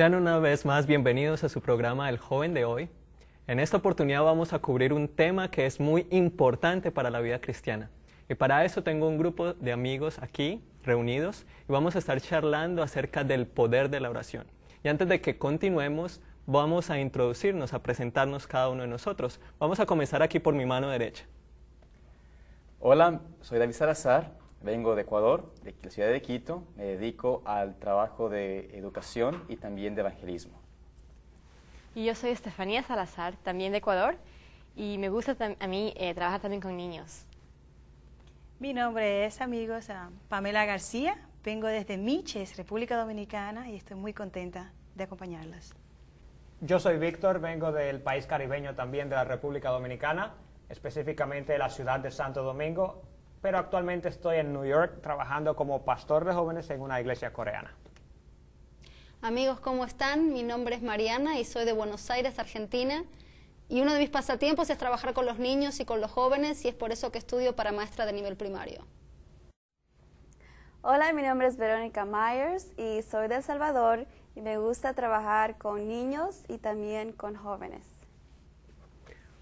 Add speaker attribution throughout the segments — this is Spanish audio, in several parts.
Speaker 1: Sean una vez más bienvenidos a su programa El Joven de hoy. En esta oportunidad vamos a cubrir un tema que es muy importante para la vida cristiana. Y para eso tengo un grupo de amigos aquí reunidos y vamos a estar charlando acerca del poder de la oración. Y antes de que continuemos, vamos a introducirnos, a presentarnos cada uno de nosotros. Vamos a comenzar aquí por mi mano derecha. Hola,
Speaker 2: soy David Salazar, Vengo de Ecuador, de la ciudad de Quito. Me dedico al trabajo de educación y también de evangelismo.
Speaker 3: Y yo soy Estefanía Salazar, también de Ecuador, y me gusta a mí eh, trabajar también con niños.
Speaker 4: Mi nombre es, amigos, Pamela García. Vengo desde Miches, República Dominicana, y estoy muy contenta de acompañarlos.
Speaker 1: Yo soy Víctor, vengo del país caribeño también de la República Dominicana, específicamente de la ciudad de Santo Domingo, pero actualmente estoy en New York trabajando como pastor de jóvenes en una iglesia coreana.
Speaker 5: Amigos, ¿cómo están? Mi nombre es Mariana y soy de Buenos Aires, Argentina. Y uno de mis pasatiempos es trabajar con los niños y con los jóvenes y es por eso que estudio para maestra de nivel primario. Hola, mi nombre es Verónica Myers y soy
Speaker 6: de El Salvador y me gusta trabajar con niños y también con jóvenes.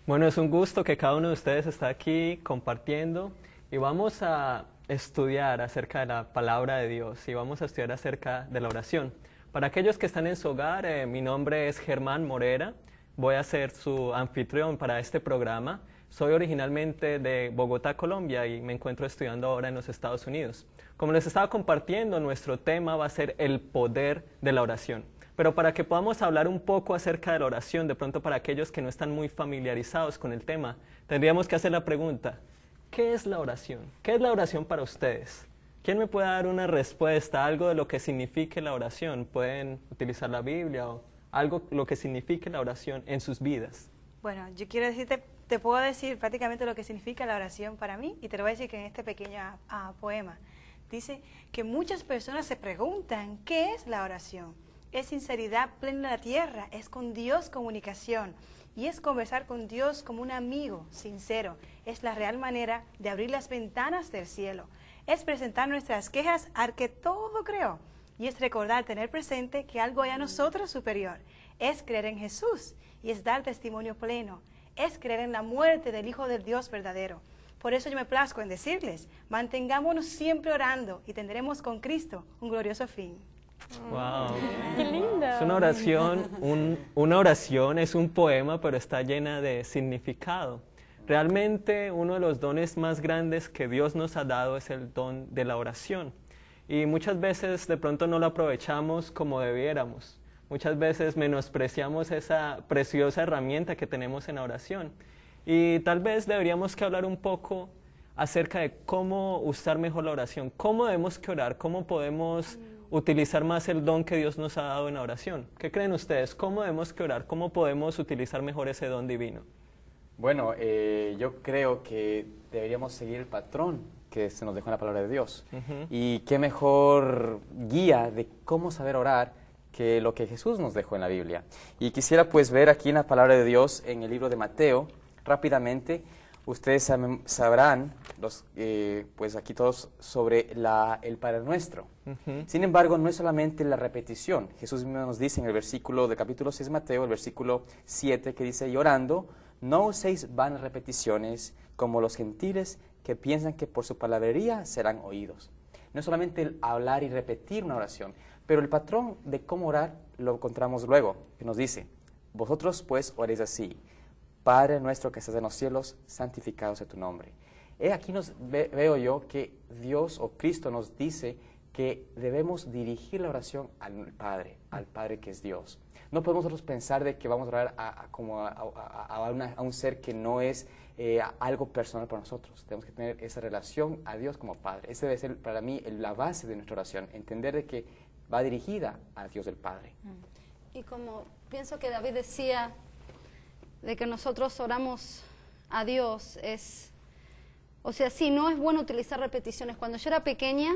Speaker 1: Bueno, es un gusto que cada uno de ustedes está aquí compartiendo y vamos a estudiar acerca de la palabra de Dios y vamos a estudiar acerca de la oración. Para aquellos que están en su hogar, eh, mi nombre es Germán Morera, voy a ser su anfitrión para este programa. Soy originalmente de Bogotá, Colombia y me encuentro estudiando ahora en los Estados Unidos. Como les estaba compartiendo, nuestro tema va a ser el poder de la oración. Pero para que podamos hablar un poco acerca de la oración, de pronto para aquellos que no están muy familiarizados con el tema, tendríamos que hacer la pregunta, ¿Qué es la oración? ¿Qué es la oración para ustedes? ¿Quién me puede dar una respuesta, algo de lo que signifique la oración? Pueden utilizar la Biblia o algo lo que signifique la oración en sus vidas.
Speaker 4: Bueno, yo quiero decirte, te puedo decir prácticamente lo que significa la oración para mí y te lo voy a decir que en este pequeño ah, poema dice que muchas personas se preguntan qué es la oración. Es sinceridad plena en la tierra, es con Dios comunicación y es conversar con Dios como un amigo sincero. Es la real manera de abrir las ventanas del cielo. Es presentar nuestras quejas al que todo creó. Y es recordar, tener presente que algo hay a nosotros superior. Es creer en Jesús y es dar testimonio pleno. Es creer en la muerte del Hijo del Dios verdadero. Por eso yo me plazco en decirles, mantengámonos siempre orando y tendremos con Cristo un glorioso fin.
Speaker 1: Wow.
Speaker 3: Qué linda! Es una
Speaker 1: oración, una oración es un poema, pero está llena de significado. Realmente uno de los dones más grandes que Dios nos ha dado es el don de la oración. Y muchas veces de pronto no lo aprovechamos como debiéramos. Muchas veces menospreciamos esa preciosa herramienta que tenemos en la oración. Y tal vez deberíamos que hablar un poco acerca de cómo usar mejor la oración, cómo debemos que orar, cómo podemos utilizar más el don que Dios nos ha dado en la oración. ¿Qué creen ustedes? ¿Cómo debemos que orar? ¿Cómo podemos utilizar mejor ese don divino?
Speaker 2: Bueno, eh, yo creo que deberíamos seguir el patrón que se nos dejó en la palabra de Dios. Y qué mejor guía de cómo saber orar que lo que Jesús nos dejó en la Biblia. Y quisiera pues ver aquí en la palabra de Dios, en el libro de Mateo, rápidamente, ustedes sabrán, los, eh, pues aquí todos, sobre la, el Padre Nuestro. Sin embargo, no es solamente la repetición. Jesús mismo nos dice en el versículo de capítulo 6 de Mateo, el versículo 7, que dice, llorando, no uséis vanas repeticiones como los gentiles que piensan que por su palabrería serán oídos. No es solamente hablar y repetir una oración, pero el patrón de cómo orar lo encontramos luego, que nos dice, vosotros pues oréis así. Padre nuestro que estás en los cielos, santificado sea tu nombre. He aquí nos veo yo que Dios o Cristo nos dice que debemos dirigir la oración al Padre, al Padre que es Dios. No podemos nosotros pensar de que vamos a orar a, como a, un ser que no es eh, algo personal para nosotros. Tenemos que tener esa relación a Dios como Padre. Esa debe ser para mí la base de nuestra oración, entender de que va dirigida a Dios el Padre.
Speaker 5: Mm. Y como pienso que David decía, de que nosotros oramos a Dios es, o sea, sí, no es bueno utilizar repeticiones. Cuando yo era pequeña,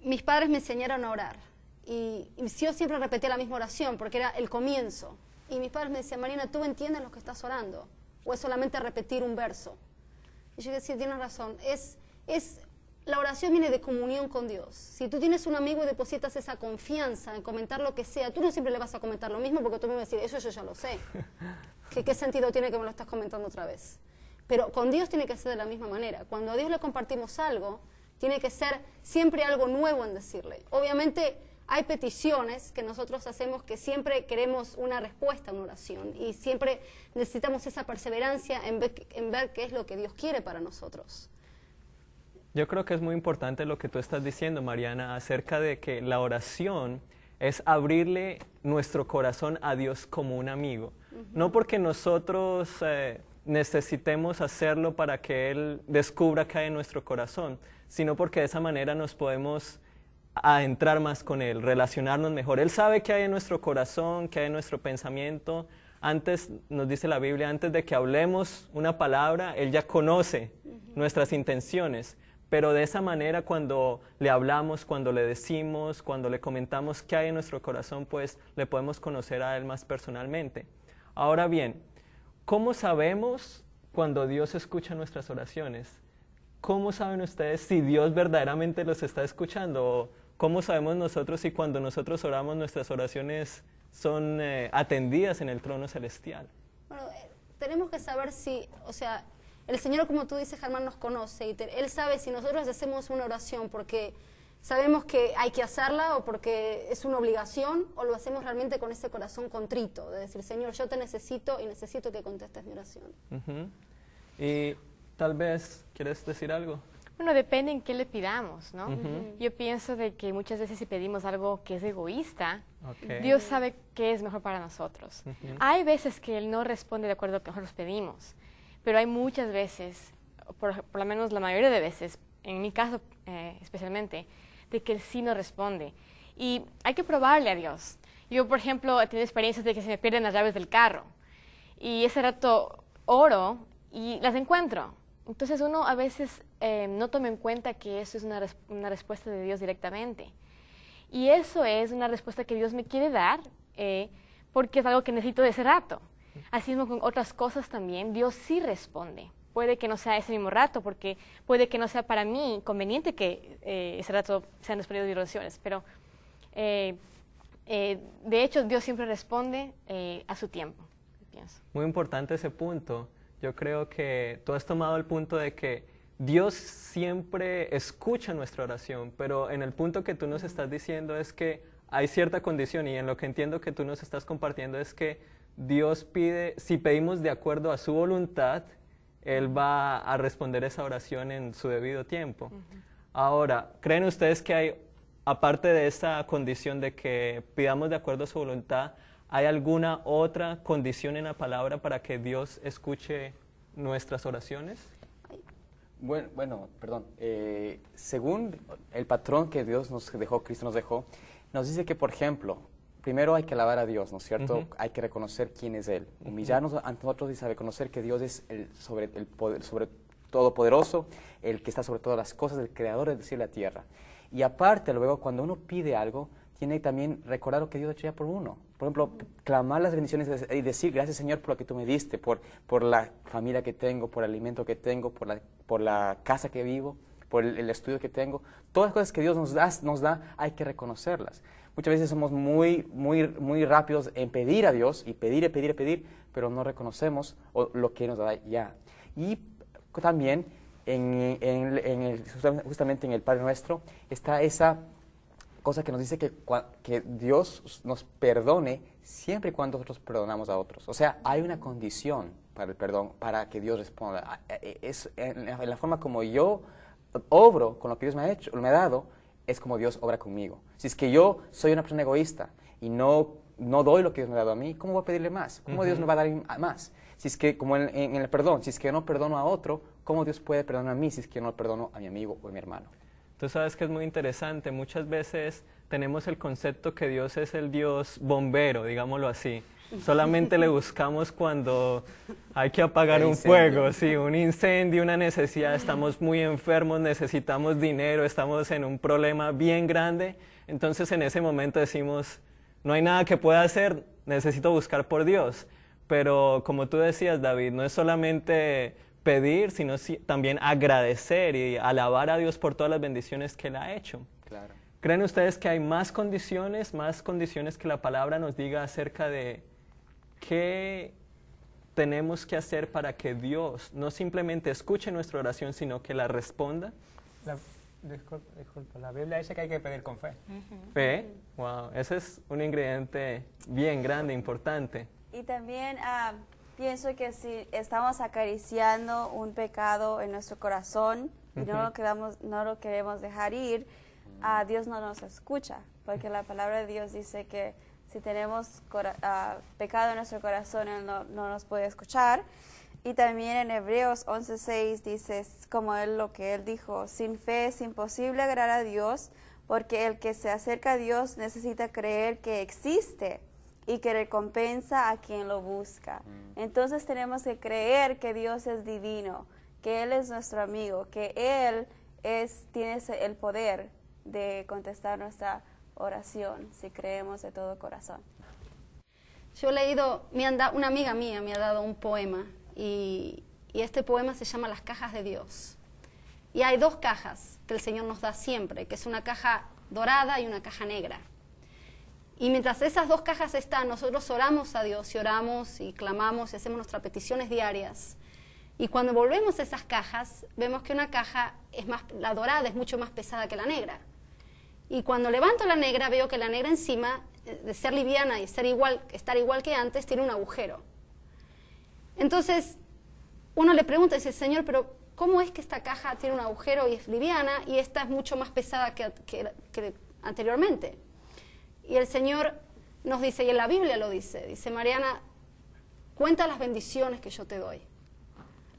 Speaker 5: mis padres me enseñaron a orar y, yo siempre repetía la misma oración porque era el comienzo. Y mis padres me decían, Mariana, ¿tú entiendes lo que estás orando? ¿O es solamente repetir un verso? Y yo decía, tienes razón, es, es la oración viene de comunión con Dios. Si tú tienes un amigo y depositas esa confianza en comentar lo que sea, tú no siempre le vas a comentar lo mismo porque tú me vas a decir, eso yo ya lo sé. ¿Qué, sentido tiene que me lo estás comentando otra vez? Pero con Dios tiene que ser de la misma manera. Cuando a Dios le compartimos algo, tiene que ser siempre algo nuevo en decirle. Obviamente hay peticiones que nosotros hacemos que siempre queremos una respuesta, a una oración, y siempre necesitamos esa perseverancia en ver qué es lo que Dios quiere para nosotros.
Speaker 1: Yo creo que es muy importante lo que tú estás diciendo, Mariana, acerca de que la oración es abrirle nuestro corazón a Dios como un amigo. No porque nosotros eh, necesitemos hacerlo para que Él descubra qué hay en nuestro corazón, sino porque de esa manera nos podemos adentrar más con Él, relacionarnos mejor. Él sabe qué hay en nuestro corazón, qué hay en nuestro pensamiento. Antes, nos dice la Biblia, antes de que hablemos una palabra, Él ya conoce nuestras intenciones. Pero de esa manera cuando le hablamos, cuando le decimos, cuando le comentamos qué hay en nuestro corazón, pues le podemos conocer a Él más personalmente. Ahora bien, ¿cómo sabemos cuando Dios escucha nuestras oraciones? ¿Cómo saben ustedes si Dios verdaderamente los está escuchando? ¿Cómo sabemos nosotros si cuando nosotros oramos nuestras oraciones son eh, atendidas en el trono celestial?
Speaker 5: Bueno, eh, tenemos que saber si, o sea, el Señor, como tú dices, Germán, nos conoce y Él sabe si nosotros hacemos una oración porque sabemos que hay que hacerla o porque es una obligación o lo hacemos realmente con ese corazón contrito, de decir, Señor, yo te necesito y necesito que contestes mi oración.
Speaker 1: Y tal vez, ¿quieres decir algo?
Speaker 3: Bueno, depende en qué le pidamos, ¿no? Yo pienso de que muchas veces si pedimos algo que es egoísta, Dios sabe qué es mejor para nosotros. Hay veces que Él no responde de acuerdo a lo que nosotros pedimos, pero hay muchas veces, por, lo menos la mayoría de veces, en mi caso eh, especialmente, de que el sí no responde. Y hay que probarle a Dios. Yo, por ejemplo, he tenido experiencias de que se me pierden las llaves del carro. Y ese rato oro y las encuentro. Entonces uno a veces eh, no toma en cuenta que eso es una, respuesta de Dios directamente. Y eso es una respuesta que Dios me quiere dar eh, porque es algo que necesito de ese rato. Así mismo con otras cosas también, Dios sí responde. Puede que no sea ese mismo rato, porque puede que no sea para mí conveniente que eh, ese rato sean periodos de oraciones, pero eh, eh, de hecho Dios siempre responde a su tiempo.
Speaker 1: Muy importante ese punto. Yo creo que tú has tomado el punto de que Dios siempre escucha nuestra oración, pero en el punto que tú nos estás diciendo es que hay cierta condición y en lo que entiendo que tú nos estás compartiendo es que Dios pide, si pedimos de acuerdo a su voluntad, Él va a responder esa oración en su debido tiempo. Ahora, ¿creen ustedes que hay, aparte de esta condición de que pidamos de acuerdo a su voluntad, ¿hay alguna otra condición en la palabra para que Dios escuche nuestras oraciones?
Speaker 2: Bueno, perdón. Eh, según el patrón que Dios nos dejó, Cristo nos dejó, nos dice que, por ejemplo, primero hay que alabar a Dios, ¿no es cierto? Hay que reconocer quién es Él, humillarnos ante nosotros y reconocer que Dios es el, sobre, el poder, sobre todopoderoso, el que está sobre todas las cosas, el creador, es decir, la tierra. Y aparte, luego, cuando uno pide algo, tiene también recordar lo que Dios ha hecho ya por uno. Por ejemplo, clamar las bendiciones y decir gracias Señor por lo que tú me diste, por, la familia que tengo, por el alimento que tengo, por la, casa que vivo, por el, estudio que tengo. Todas las cosas que Dios nos da, nos da, hay que reconocerlas. Muchas veces somos muy, muy, muy rápidos en pedir a Dios y pedir, y pedir, y pedir, pero no reconocemos lo que nos da ya. Y también en, justamente en el Padre Nuestro está esa cosa que nos dice que, que Dios nos perdone siempre y cuando nosotros perdonamos a otros. O sea, hay una condición para el perdón, para que Dios responda. Es la, forma como yo obro con lo que Dios me ha hecho, me ha dado, es como Dios obra conmigo. Si es que yo soy una persona egoísta y no, no doy lo que Dios me ha dado a mí, ¿cómo voy a pedirle más? ¿Cómo Dios me va a dar más? Si es que, como en, en, el perdón, si es que yo no perdono a otro, ¿cómo Dios puede perdonar a mí si es que yo no perdono a mi amigo o a mi hermano?
Speaker 1: Tú sabes que es muy interesante. Muchas veces tenemos el concepto que Dios es el Dios bombero, digámoslo así. Solamente le buscamos cuando hay que apagar un fuego, sí, un incendio, una necesidad, estamos muy enfermos, necesitamos dinero, estamos en un problema bien grande. Entonces en ese momento decimos, no hay nada que pueda hacer, necesito buscar por Dios. Pero como tú decías, David, no es solamente pedir, sino también agradecer y alabar a Dios por todas las bendiciones que Él ha hecho. Claro. ¿Creen ustedes que hay más condiciones, más condiciones que la palabra nos diga acerca de qué tenemos que hacer para que Dios no simplemente escuche nuestra oración, sino que la responda? La, disculpa, la Biblia dice que hay que pedir con fe. Fe, wow, ese es un ingrediente bien grande, importante.
Speaker 6: Y también ah, pienso que si estamos acariciando un pecado en nuestro corazón y no lo, quedamos, no lo queremos dejar ir, Dios no nos escucha, porque la palabra de Dios dice que si tenemos ah, pecado en nuestro corazón, Él no, nos puede escuchar. Y también en Hebreos 11:6 dice, como él, lo que Él dijo, sin fe es imposible agradar a Dios, porque el que se acerca a Dios necesita creer que existe y que recompensa a quien lo busca. Mm. Entonces tenemos que creer que Dios es divino, que Él es nuestro amigo, que Él es, tiene el poder de contestar nuestra oración si creemos de todo corazón.
Speaker 5: Yo he leído, me una amiga mía me ha dado un poema y, y este poema se llama Las cajas de Dios. Y hay dos cajas que el Señor nos da siempre, que es una caja dorada y una caja negra. Y mientras esas dos cajas están, nosotros oramos a Dios y oramos y clamamos y hacemos nuestras peticiones diarias. Y cuando volvemos a esas cajas, vemos que una caja es más, la dorada es mucho más pesada que la negra. Y cuando levanto la negra veo que la negra encima, eh, de ser liviana y igual, estar igual que antes, tiene un agujero. Entonces, uno le pregunta y dice, Señor, pero ¿cómo es que esta caja tiene un agujero y es liviana y esta es mucho más pesada que, anteriormente? Y el Señor nos dice, y en la Biblia lo dice, dice, Mariana, cuenta las bendiciones que yo te doy.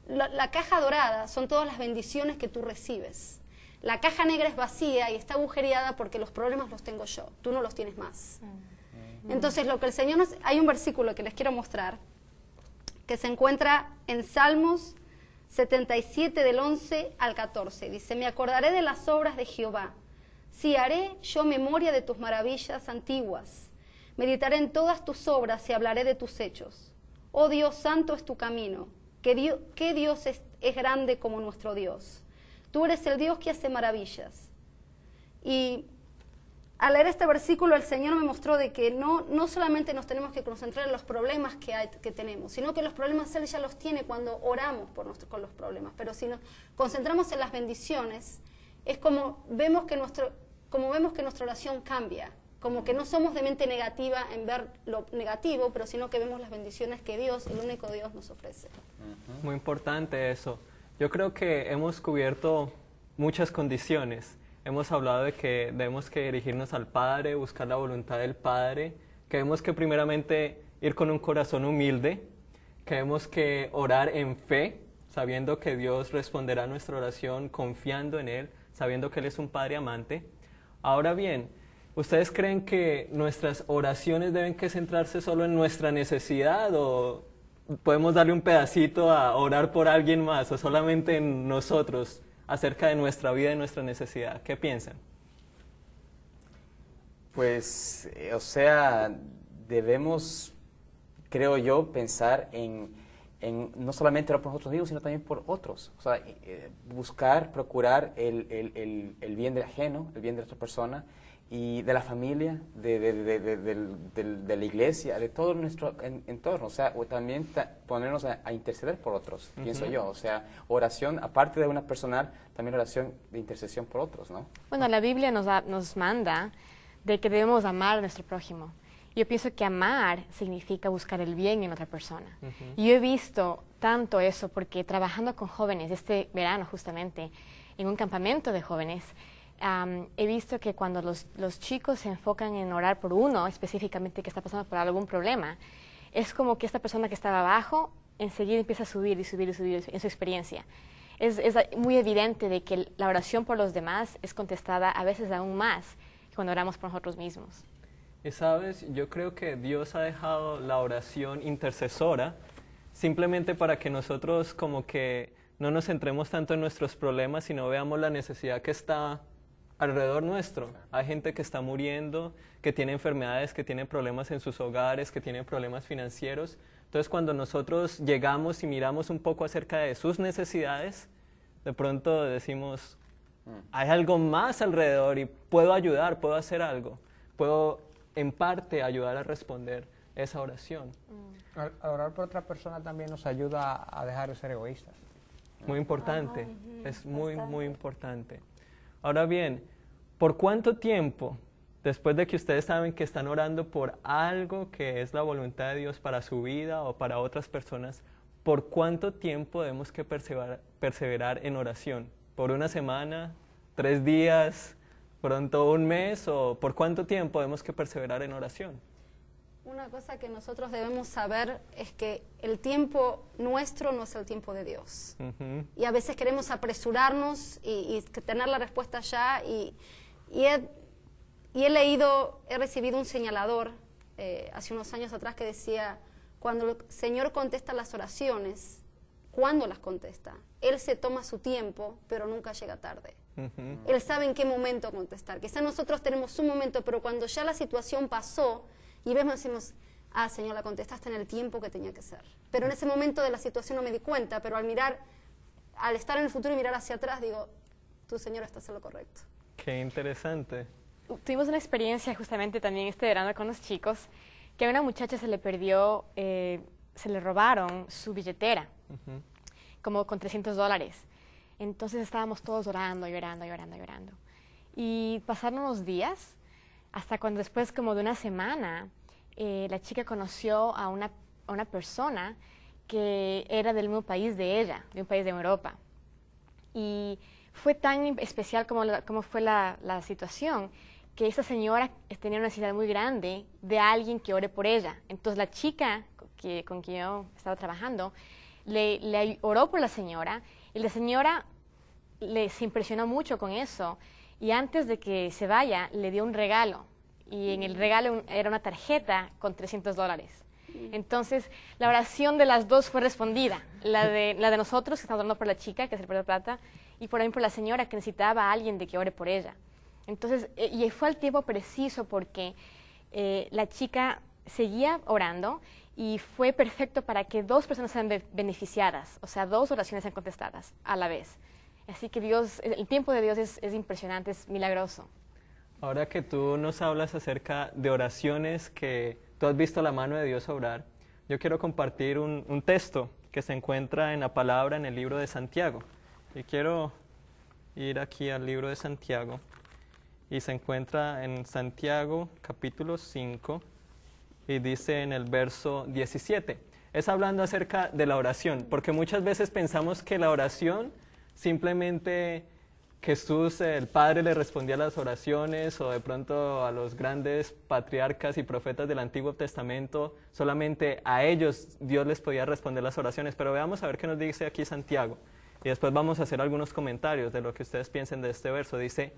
Speaker 5: la caja dorada son todas las bendiciones que tú recibes. La caja negra es vacía y está agujereada porque los problemas los tengo yo, tú no los tienes más. Mm. Entonces, lo que el Señor nos... Hay un versículo que les quiero mostrar, que se encuentra en Salmos 77 del 11 al 14. Dice, me acordaré de las obras de Jehová. Si haré yo memoria de tus maravillas antiguas, meditaré en todas tus obras y hablaré de tus hechos. Oh Dios, santo es tu camino. Que, Dios, es grande como nuestro Dios. Tú eres el Dios que hace maravillas. Y al leer este versículo, el Señor me mostró de que no, no solamente nos tenemos que concentrar en los problemas que, que tenemos, sino que los problemas Él ya los tiene cuando oramos por con los problemas. Pero si nos concentramos en las bendiciones, es como vemos que, nuestro, como vemos que nuestra oración cambia, como que no somos de mente negativa en ver lo negativo, pero sino que vemos las bendiciones que Dios, el único Dios, nos ofrece.
Speaker 1: Muy importante eso. Yo creo que hemos cubierto muchas condiciones. Hemos hablado de que debemos que dirigirnos al Padre, buscar la voluntad del Padre, que debemos que primeramente ir con un corazón humilde, que debemos que orar en fe, sabiendo que Dios responderá a nuestra oración, confiando en Él, sabiendo que Él es un Padre amante. Ahora bien, ¿ustedes creen que nuestras oraciones deben que centrarse solo en nuestra necesidad o podemos darle un pedacito a orar por alguien más o solamente en nosotros acerca de nuestra vida y nuestra necesidad. ¿Qué piensan?
Speaker 2: Pues, eh, o sea, debemos, creo yo, pensar en, en no solamente orar por nosotros mismos, sino también por otros. O sea, eh, buscar, procurar el, el, el, el bien del ajeno, el bien de otra persona y de la familia, de, de, de la iglesia, de todo nuestro entorno. O sea, o también ponernos a, interceder por otros, pienso yo. O sea, oración, aparte de una personal, también oración de intercesión por otros, ¿no?
Speaker 3: Bueno, la Biblia nos, nos manda de que debemos amar a nuestro prójimo. Yo pienso que amar significa buscar el bien en otra persona. Y yo he visto tanto eso porque trabajando con jóvenes, este verano justamente, en un campamento de jóvenes, he visto que cuando los, chicos se enfocan en orar por uno específicamente que está pasando por algún problema, es como que esta persona que estaba abajo enseguida empieza a subir y subir y subir en su experiencia. Es, muy evidente de que la oración por los demás es contestada a veces aún más cuando oramos por nosotros mismos.
Speaker 1: Y sabes, yo creo que Dios ha dejado la oración intercesora simplemente para que nosotros como que no nos centremos tanto en nuestros problemas, y no veamos la necesidad que está alrededor nuestro. Hay gente que está muriendo, que tiene enfermedades, que tiene problemas en sus hogares, que tiene problemas financieros. Entonces cuando nosotros llegamos y miramos un poco acerca de sus necesidades, de pronto decimos, mm. hay algo más alrededor y puedo ayudar, puedo hacer algo, puedo en parte ayudar a responder esa oración. Mm. orar por otra persona también nos ayuda a dejar de ser egoístas. Muy importante, ah, es muy, muy importante. Ahora bien, ¿Por cuánto tiempo después de que ustedes saben que están orando por algo que es la voluntad de Dios para su vida o para otras personas, por cuánto tiempo debemos que perseverar, en oración? ¿Por una semana? ¿Tres días? ¿Pronto un mes? ¿O por cuánto tiempo debemos que perseverar en oración?
Speaker 5: Una cosa que nosotros debemos saber es que el tiempo nuestro no es el tiempo de Dios. Y a veces queremos apresurarnos y, y tener la respuesta ya y y he, leído, he recibido un señalador eh, hace unos años atrás que decía, cuando el Señor contesta las oraciones, cuándo las contesta. Él se toma su tiempo, pero nunca llega tarde. Él sabe en qué momento contestar. Quizá nosotros tenemos un momento, pero cuando ya la situación pasó y vemos, decimos, ah, Señor, la contestaste en el tiempo que tenía que ser. Pero en ese momento de la situación no me di cuenta, pero al mirar, al estar en el futuro y
Speaker 1: mirar hacia atrás, digo, tu Señor está haciendo lo correcto. Qué interesante. Tuvimos
Speaker 3: una experiencia justamente también este verano con los chicos, que a una muchacha se le perdió, eh, se le robaron su billetera, como con 300 dólares. Entonces estábamos todos llorando, llorando, llorando, llorando. Y pasaron unos días, hasta cuando después como de una semana, eh, la chica conoció a una, a una persona que era del mismo país de ella, de un país de Europa. Y fue tan especial como, fue la, situación, que esa señora eh, tenía una necesidad muy grande de alguien que ore por ella. Entonces la chica con quien yo estaba trabajando le, oró por la señora y la señora le, se impresionó mucho con eso y antes de que se vaya le dio un regalo y en el regalo era una tarjeta con 300 dólares. Mm. Entonces, la oración de las dos fue respondida, la de, nosotros, que estamos orando por la chica, que es el de plata, y por ahí por la señora que necesitaba a alguien de que ore por ella. Entonces, eh, y fue al tiempo preciso porque eh, la chica seguía orando y fue perfecto para que dos personas sean beneficiadas, o sea, dos oraciones sean contestadas a la vez. Así que Dios, el tiempo de Dios es, impresionante, es milagroso.
Speaker 1: Ahora que tú nos hablas acerca de oraciones que tú has visto la mano de Dios obrar, yo quiero compartir un, un texto que se encuentra en la palabra en el libro de Santiago. Y quiero ir aquí al libro de Santiago y se encuentra en Santiago capítulo 5 y dice en el verso 17. Es hablando acerca de la oración, porque muchas veces pensamos que la oración simplemente Jesús, el Padre, le respondía a las oraciones o de pronto a los grandes patriarcas y profetas del Antiguo Testamento, solamente a ellos Dios les podía responder las oraciones. Pero veamos a ver qué nos dice aquí Santiago. Y después vamos a hacer algunos comentarios de lo que ustedes piensen de este verso. Dice,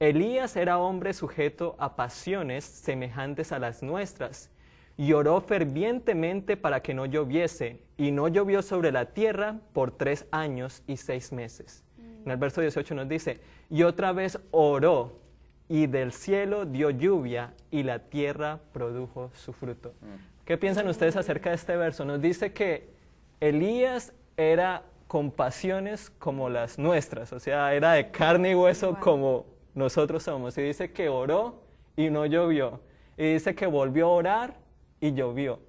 Speaker 1: Elías era hombre sujeto a pasiones semejantes a las nuestras, y oró fervientemente para que no lloviese, y no llovió sobre la tierra por tres años y seis meses. Mm. En el verso 18 nos dice, y otra vez oró, y del cielo dio lluvia, y la tierra produjo su fruto. Mm. ¿Qué piensan ustedes acerca de este verso? Nos dice que Elías era con pasiones como las nuestras, o sea, era de carne y hueso como nosotros somos. Y dice que oró y no llovió. Y dice que volvió a orar y llovió.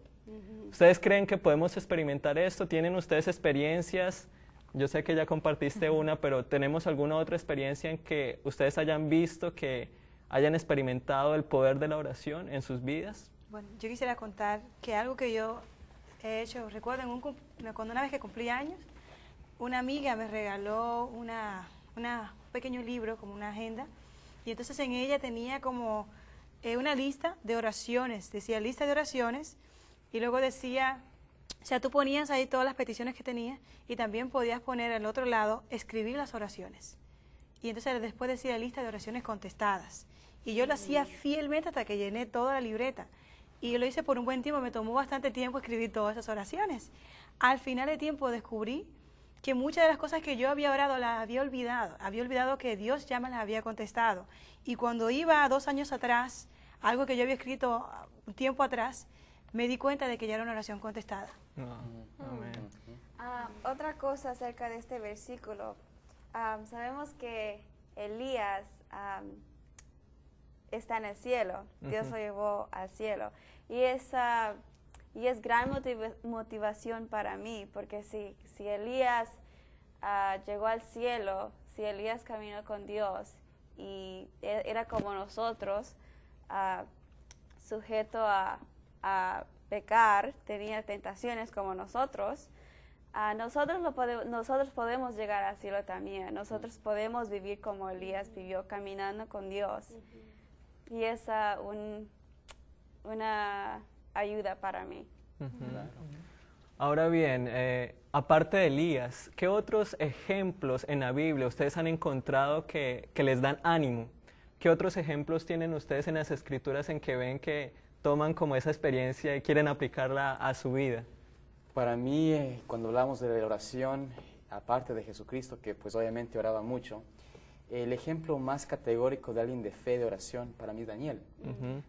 Speaker 1: ¿Ustedes creen que podemos experimentar esto? ¿Tienen ustedes experiencias? Yo sé que ya compartiste una, pero ¿tenemos alguna otra experiencia en que ustedes hayan visto, que hayan experimentado el poder de la oración en sus vidas?
Speaker 4: Bueno, yo quisiera contar que algo que yo he hecho, recuerden, un, cuando una vez que cumplí años, una amiga me regaló un pequeño libro, como una agenda, y entonces en ella tenía como eh, una lista de oraciones, decía lista de oraciones, y luego decía, o sea, tú ponías ahí todas las peticiones que tenías y también podías poner al otro lado, escribir las oraciones. Y entonces después decía lista de oraciones contestadas. Y yo lo hacía fielmente hasta que llené toda la libreta. Y yo lo hice por un buen tiempo, me tomó bastante tiempo escribir todas esas oraciones. Al final de tiempo descubrí que muchas de las cosas que yo había orado las había olvidado, había olvidado que Dios ya me las había contestado. Y cuando iba dos años atrás, algo que yo había escrito un tiempo atrás, me di cuenta de que ya era una oración contestada.
Speaker 6: Ah, ah, otra cosa acerca de este versículo, ah, sabemos que Elías está en el cielo, Dios lo llevó al cielo. Y esa... Y es gran motivación para mí, porque si, Elías ah, llegó al cielo, si Elías caminó con Dios y e, era como nosotros, ah, sujeto a, pecar, tenía tentaciones como nosotros, ah, nosotros, lo nosotros podemos llegar al cielo también, nosotros podemos vivir como Elías vivió, caminando con Dios. Y es un, una ayuda para mí.
Speaker 1: Ahora bien, eh, aparte de Elías, ¿qué otros ejemplos en la Biblia ustedes han encontrado que, que, les dan ánimo? ¿Qué otros ejemplos tienen ustedes en las escrituras en que ven que toman como esa experiencia y quieren aplicarla a su vida? Para mí, eh,
Speaker 2: cuando hablamos de la oración, aparte de Jesucristo, que pues obviamente oraba mucho, el ejemplo más categórico de alguien de fe, de oración, para mí es Daniel.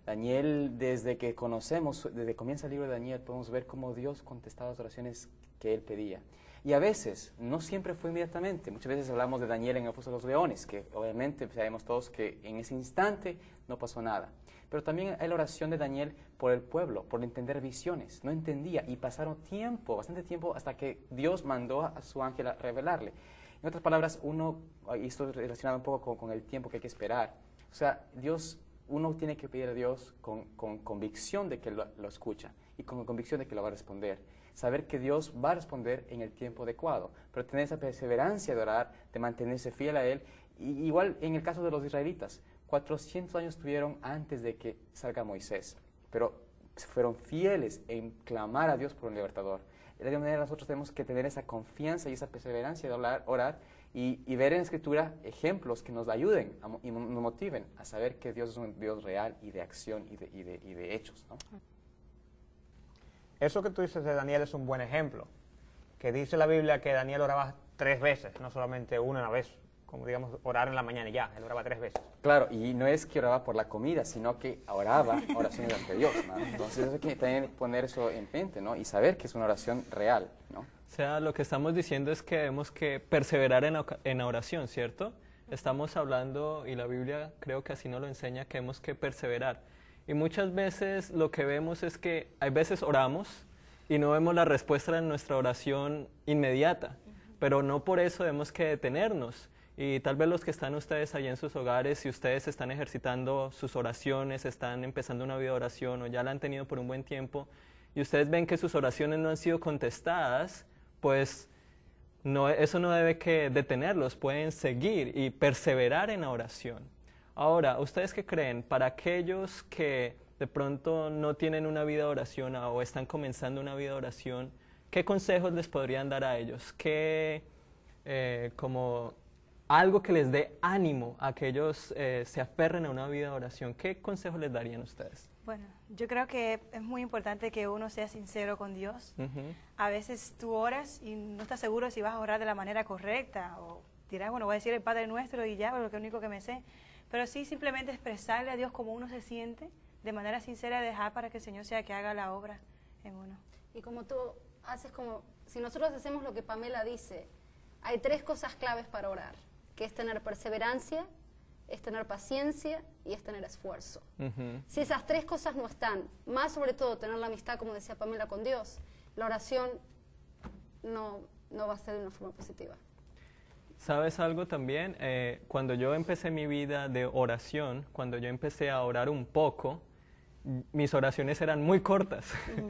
Speaker 2: Daniel, desde que conocemos, desde que comienza el libro de Daniel, podemos ver cómo Dios contestaba las oraciones que él pedía. Y a veces, no siempre fue inmediatamente. Muchas veces hablamos de Daniel en el foso de los leones, que obviamente sabemos todos que en ese instante no pasó nada. Pero también hay la oración de Daniel por el pueblo, por entender visiones. No entendía y pasaron tiempo, bastante tiempo, hasta que Dios mandó a su ángel a revelarle. En otras palabras, uno, y esto relacionado un poco con, el tiempo que hay que esperar, o sea, Dios, uno tiene que pedir a Dios con, convicción de que lo, lo, escucha y con convicción de que lo va a responder. Saber que Dios va a responder en el tiempo adecuado, pero tener esa perseverancia de orar, de mantenerse fiel a Él. igual en el caso de los israelitas, 400 años tuvieron antes de que salga Moisés, pero fueron fieles en clamar a Dios por un libertador. De alguna manera nosotros tenemos que tener esa confianza y esa perseverancia de orar, y, ver en la Escritura ejemplos que nos ayuden y nos motiven a saber que Dios es un Dios real y de acción y de, hechos.
Speaker 1: Eso que tú dices de Daniel es un buen ejemplo, que dice la Biblia que Daniel oraba tres veces, no solamente una vez como digamos, orar en la mañana y ya, él oraba tres veces.
Speaker 2: Claro, y no es que oraba por la comida, sino que oraba oraciones ante Dios, ¿no? Entonces hay que también poner eso en mente, ¿no? Y saber que es una oración real, ¿no? O
Speaker 1: sea, lo que estamos diciendo es que debemos que perseverar en la, en oración, ¿cierto? Estamos hablando, y la Biblia creo que así nos lo enseña, que hemos que perseverar. Y muchas veces lo que vemos es que hay veces oramos y no vemos la respuesta en nuestra oración inmediata, pero no por eso debemos que detenernos, y tal vez los que están ustedes allí en sus hogares, si ustedes están ejercitando sus oraciones, están empezando una vida de oración o ya la han tenido por un buen tiempo, y ustedes ven que sus oraciones no han sido contestadas, pues no, eso no debe que detenerlos, pueden seguir y perseverar en la oración. Ahora, ¿ustedes qué creen? Para aquellos que de pronto no tienen una vida de oración o están comenzando una vida de oración, ¿qué consejos les podrían dar a ellos? ¿Qué, eh, como algo que les dé ánimo a que ellos eh, se aferren a una vida de oración. ¿Qué consejo les darían ustedes?
Speaker 4: Bueno, yo creo que es muy importante que uno sea sincero con Dios. A veces tú oras y no estás seguro si vas a orar de la manera correcta o dirás, bueno, voy a decir el Padre Nuestro y ya, lo único que me sé. Pero sí simplemente expresarle a Dios cómo uno se siente de manera sincera y dejar para que el Señor sea que haga la obra en uno.
Speaker 5: Y como tú haces como, si nosotros hacemos lo que Pamela dice, hay tres cosas claves para orar que es tener perseverancia, es tener paciencia y es tener esfuerzo. Si esas tres cosas no están, más sobre todo tener la amistad, como decía Pamela, con Dios, la oración no, no va a ser de una forma positiva.
Speaker 1: ¿Sabes algo también? Eh, cuando yo empecé mi vida de oración, cuando yo empecé a orar un poco, mis oraciones eran muy cortas.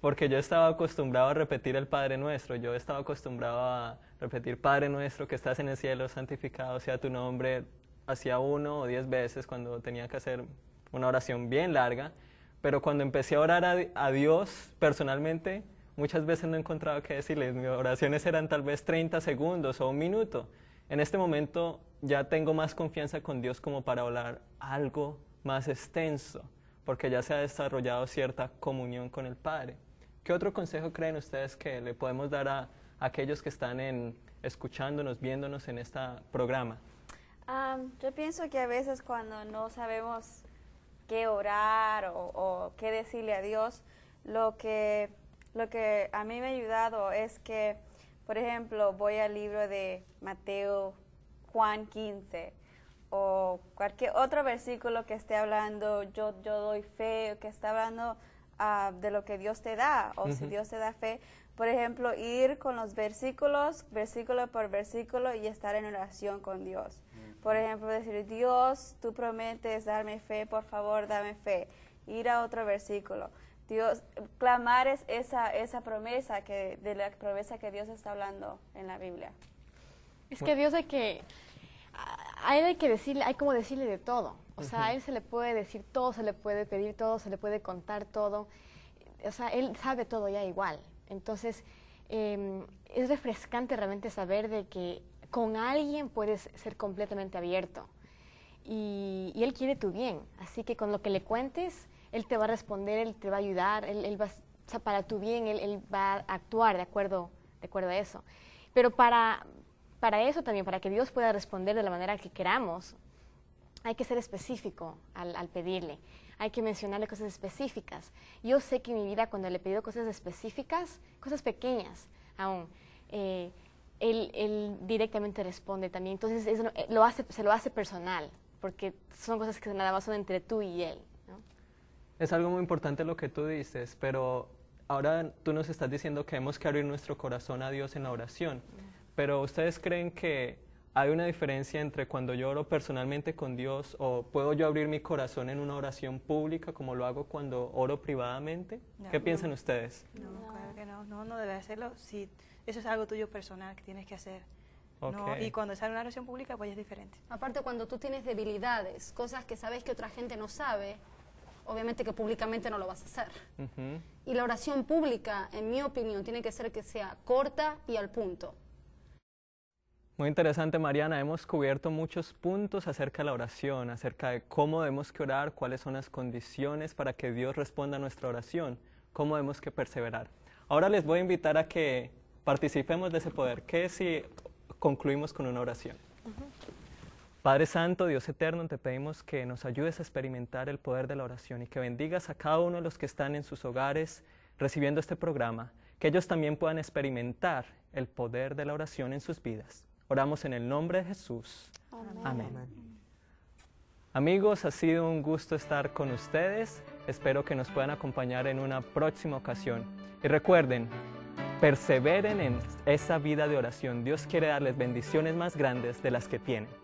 Speaker 1: porque yo estaba acostumbrado a repetir el Padre Nuestro, yo estaba acostumbrado a repetir Padre Nuestro que estás en el cielo, santificado sea tu nombre, hacía uno o diez veces cuando tenía que hacer una oración bien larga, pero cuando empecé a orar a, Dios personalmente, muchas veces no encontrado qué decirle, mis oraciones eran tal vez 30 segundos o un minuto. En este momento ya tengo más confianza con Dios como para hablar algo más extenso, porque ya se ha desarrollado cierta comunión con el Padre. ¿Qué otro consejo creen ustedes que le podemos dar a, aquellos que están en, escuchándonos, viéndonos en este programa?
Speaker 6: yo pienso que a veces cuando no sabemos qué orar o, qué decirle a Dios, lo que, lo que a mí me ha ayudado es que, por ejemplo, voy al libro de Mateo, Juan 15 o cualquier otro versículo que esté hablando, yo, yo doy fe, que está hablando Ah, de lo que Dios te da o si Dios te da fe. Por ejemplo, ir con los versículos, versículo por versículo y estar en oración con Dios. Por ejemplo, decir, Dios, tú prometes darme fe, por favor, dame fe. Ir a otro versículo. Dios, clamar es esa, esa promesa que, de la promesa que Dios está hablando en la Biblia.
Speaker 3: Es que Dios hay que a hay que decirle, hay como decirle de todo. O sea, él se le puede decir todo, se le puede pedir todo, se le puede contar todo. O sea, él sabe todo ya igual. Entonces, em, es refrescante realmente saber de que con alguien puedes ser completamente abierto. Y, él quiere tu bien. Así que con lo que le cuentes, él te va a responder, él te va a ayudar, él, va, o sea, para tu bien, él, él, va a actuar de acuerdo, de acuerdo a eso. Pero para, para eso también, para que Dios pueda responder de la manera que queramos, hay que ser específico al, pedirle. Hay que mencionarle cosas específicas. Yo sé que en mi vida cuando le he pedido cosas específicas, cosas pequeñas aún, eh, él, directamente responde también. Entonces eso eh, se lo hace personal, porque son cosas que nada más son entre tú y él.
Speaker 1: Es algo muy importante lo que tú dices, pero ahora tú nos estás diciendo que hemos que abrir nuestro corazón a Dios en la oración pero ¿ustedes creen que hay una diferencia entre cuando yo oro personalmente con Dios o puedo yo abrir mi corazón en una oración pública como lo hago cuando oro privadamente? ¿Qué piensan ustedes? No,
Speaker 4: no, no, no debe hacerlo. Si eso es algo tuyo personal que tienes que hacer. y cuando sale una oración pública, pues es diferente. Aparte, cuando tú tienes debilidades, cosas que sabes que otra gente no sabe,
Speaker 5: obviamente que públicamente no lo vas a hacer. Y la oración pública, en mi opinión, tiene que ser que sea corta y al punto.
Speaker 1: Muy interesante, Mariana. Hemos cubierto muchos puntos acerca de la oración, acerca de cómo debemos que orar, cuáles son las condiciones para que Dios responda a nuestra oración, cómo debemos que perseverar. Ahora les voy a invitar a que participemos de ese poder. ¿Qué si concluimos con una oración? Padre Santo, Dios Eterno, te pedimos que nos ayudes a experimentar el poder de la oración y que bendigas a cada uno de los que están en sus hogares recibiendo este programa, que ellos también puedan experimentar el poder de la oración en sus vidas. Oramos en el nombre de Jesús. Amén. Amén. Amigos, ha sido un gusto estar con ustedes. Espero que nos puedan acompañar en una próxima ocasión. Y recuerden, perseveren en esa vida de oración. Dios quiere darles bendiciones más grandes de las que tienen.